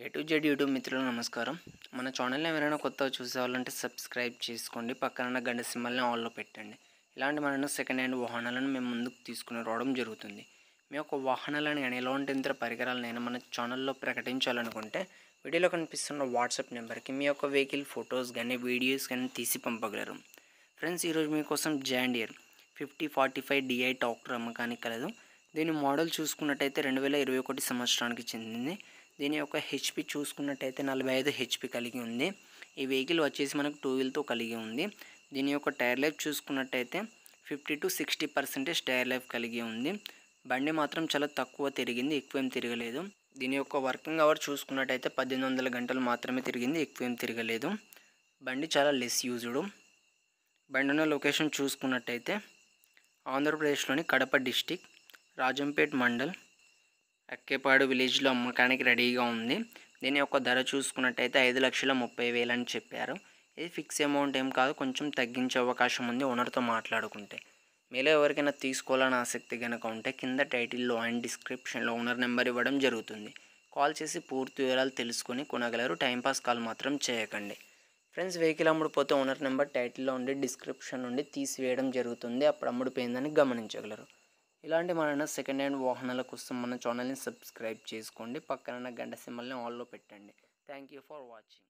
A to Z YouTube మిత్రులు నమస్కారం మన ఛానల్ని ఎవరైనా కొత్తగా చూసేవాళ్ళంటే సబ్స్క్రైబ్ చేసుకోండి పక్కన గంట సింబల్ని ఆన్లో పెట్టండి ఇలాంటి మన సెకండ్ హ్యాండ్ వాహనాలను మేము ముందుకు తీసుకుని రావడం జరుగుతుంది మీ యొక్క వాహనాలను కానీ ఎలాంటి ఇతర అయినా మన ఛానల్లో ప్రకటించాలనుకుంటే వీడియోలో కనిపిస్తున్న వాట్సాప్ నెంబర్కి మీ యొక్క వెహికల్ ఫొటోస్ కానీ వీడియోస్ కానీ తీసి పంపగలరు ఫ్రెండ్స్ ఈరోజు మీకోసం John Deere fifty forty five DI tractor అమ్మకానికి కలదు దీని మోడల్ చూసుకున్నట్టయితే రెండు వేల ఇరవై ఒకటి సంవత్సరానికి చెందింది దీని యొక్క హెచ్పి చూసుకున్నట్టయితే నలభై ఐదు హెచ్పి కలిగి ఉంది ఈ వెహికల్ వచ్చేసి మనకు టూ వీల్తో కలిగి ఉంది దీని యొక్క టైర్ లైఫ్ చూసుకున్నట్టయితే fifty to sixty percentage tyre life కలిగి ఉంది బండి మాత్రం చాలా తక్కువ తిరిగింది ఎక్కువ ఏం తిరగలేదు దీని యొక్క వర్కింగ్ అవర్ చూసుకున్నట్టయితే పద్దెనిమిది వందల గంటలు మాత్రమే తిరిగింది ఎక్కువ ఏం తిరగలేదు బండి చాలా లెస్ యూజ్డు బండి ఉన్న లొకేషన్ చూసుకున్నట్టయితే ఆంధ్రప్రదేశ్లోని కడప డిస్టిక్ రాజంపేట్ మండల్ అక్కేపాడు విలేజ్లో అమ్మకానికి రెడీగా ఉంది దీని యొక్క ధర చూసుకున్నట్టయితే ఐదు లక్షల ముప్పై వేలు అని చెప్పారు ఇది ఫిక్స్ అమౌంట్ ఏం కాదు కొంచెం తగ్గించే అవకాశం ఉంది ఓనర్తో మాట్లాడుకుంటే మీలో ఎవరికైనా తీసుకోవాలని ఆసక్తి కనుక ఉంటే కింద టైటిల్లో అండ్ డిస్క్రిప్షన్లో ఓనర్ నెంబర్ ఇవ్వడం జరుగుతుంది కాల్ చేసి పూర్తి వివరాలు తెలుసుకుని కొనగలరు టైంపాస్ కాల్ మాత్రం చేయకండి ఫ్రెండ్స్ వెహికల్ అమ్ముడిపోతే ఓనర్ నెంబర్ టైటిల్లో ఉండి డిస్క్రిప్షన్ నుండి తీసివేయడం జరుగుతుంది అప్పుడు అమ్ముడిపోయిందని గమనించగలరు ఇలాంటి మన సెకండ్ హ్యాండ్ వాహనాల కోసం మన ఛానల్ని సబ్స్క్రైబ్ చేసుకోండి పక్కన గంట సింబల్ని ఆల్లో పెట్టండి థ్యాంక్ యూ ఫర్ వాచింగ్